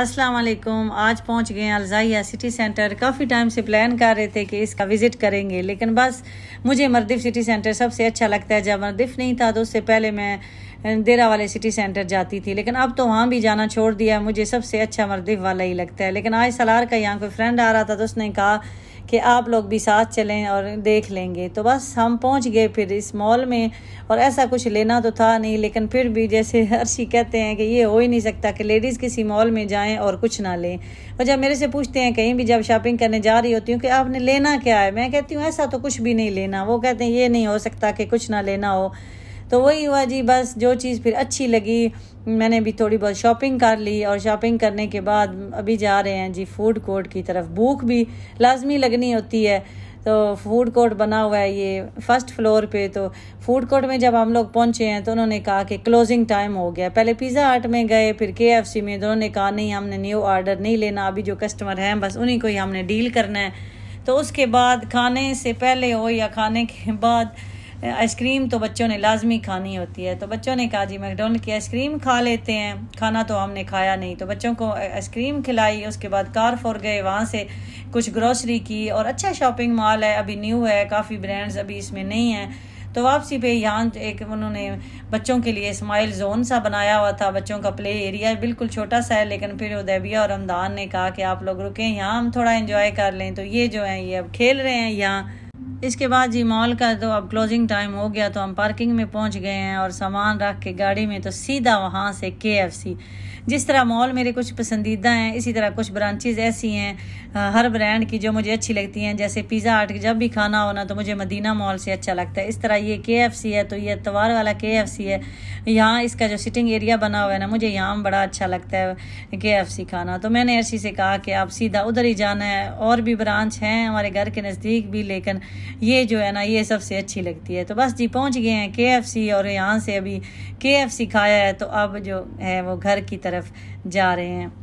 अस्सलाम वालेकुम आज पहुंच गए अलजाइया सिटी सेंटर काफ़ी टाइम से प्लान कर रहे थे कि इसका विज़िट करेंगे लेकिन बस मुझे मरदिफ सिटी सेंटर सबसे अच्छा लगता है जब मरदिफ नहीं था तो उससे पहले मैं देरा वाले सिटी सेंटर जाती थी लेकिन अब तो वहाँ भी जाना छोड़ दिया मुझे सबसे अच्छा मरदिफ वाला ही लगता है लेकिन आज सलार का यहाँ कोई फ्रेंड आ रहा था तो उसने कहा कि आप लोग भी साथ चलें और देख लेंगे तो बस हम पहुंच गए फिर इस मॉल में और ऐसा कुछ लेना तो था नहीं लेकिन फिर भी जैसे हर्षी कहते हैं कि ये हो ही नहीं सकता कि लेडीज़ किसी मॉल में जाएं और कुछ ना लें और जब मेरे से पूछते हैं कहीं भी जब शॉपिंग करने जा रही होती हूँ कि आपने लेना क्या है मैं कहती हूँ ऐसा तो कुछ भी नहीं लेना वो कहते हैं ये नहीं हो सकता कि कुछ ना लेना हो तो वही हुआ जी बस जो चीज़ फिर अच्छी लगी मैंने भी थोड़ी बहुत शॉपिंग कर ली और शॉपिंग करने के बाद अभी जा रहे हैं जी फूड कोर्ट की तरफ भूख भी लाजमी लगनी होती है तो फूड कोर्ट बना हुआ है ये फर्स्ट फ्लोर पे तो फूड कोर्ट में जब हम लोग पहुंचे हैं तो उन्होंने कहा कि क्लोजिंग टाइम हो गया पहले पिज़्ज़ा हट में गए फिर के एफ सी में दोनों तो ने कहा नहीं हमने न्यू ऑर्डर नहीं लेना अभी जो कस्टमर हैं बस उन्हीं को ही हमने डील करना है तो उसके बाद खाने से पहले हो या खाने के बाद आइसक्रीम तो बच्चों ने लाजमी खानी होती है तो बच्चों ने कहा जी मैकडोनल्ड की आइसक्रीम खा लेते हैं खाना तो हमने खाया नहीं तो बच्चों को आइसक्रीम खिलाई उसके बाद कार फोर गए वहाँ से कुछ ग्रोसरी की और अच्छा शॉपिंग मॉल है अभी न्यू है काफ़ी ब्रांड्स अभी इसमें नहीं हैं तो वापसी पे यहाँ एक उन्होंने बच्चों के लिए स्माइल जोन सा बनाया हुआ था बच्चों का प्ले एरिया बिल्कुल छोटा सा है लेकिन फिर उदैबिया और रमदान ने कहा कि आप लोग रुकें यहाँ हम थोड़ा इन्जॉय कर लें तो ये जो है ये अब खेल रहे हैं यहाँ इसके बाद जी मॉल का तो अब क्लोजिंग टाइम हो गया तो हम पार्किंग में पहुंच गए हैं और सामान रख के गाड़ी में तो सीधा वहाँ से के एफ सी जिस तरह मॉल मेरे कुछ पसंदीदा हैं इसी तरह कुछ ब्रांचेज ऐसी हैं हर ब्रांड की जो मुझे अच्छी लगती हैं जैसे पिज़्ज़ा आर्ट जब भी खाना होना तो मुझे मदीना मॉल से अच्छा लगता है इस तरह ये के एफ सी है तो ये तवार वाला के एफ सी है यहाँ इसका जो सिटिंग एरिया बना हुआ है ना मुझे यहाँ बड़ा अच्छा लगता है के एफ सी खाना तो मैंने ऐसी से कहा कि आप सीधा उधर ही जाना है और भी ब्रांच हैं हमारे घर के नज़दीक भी लेकिन ये जो है ना ये सबसे अच्छी लगती है तो बस जी पहुंच गए हैं के और यहाँ से अभी के खाया है तो अब जो है वो घर की तरफ जा रहे हैं